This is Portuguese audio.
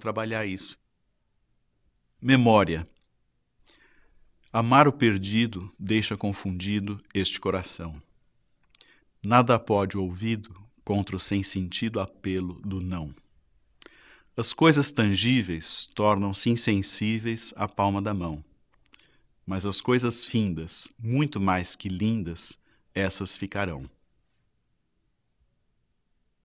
trabalhar isso. Memória. Amar o perdido deixa confundido este coração. Nada pode o ouvido contra o sem sentido apelo do não. As coisas tangíveis tornam-se insensíveis à palma da mão. Mas as coisas findas, muito mais que lindas, essas ficarão.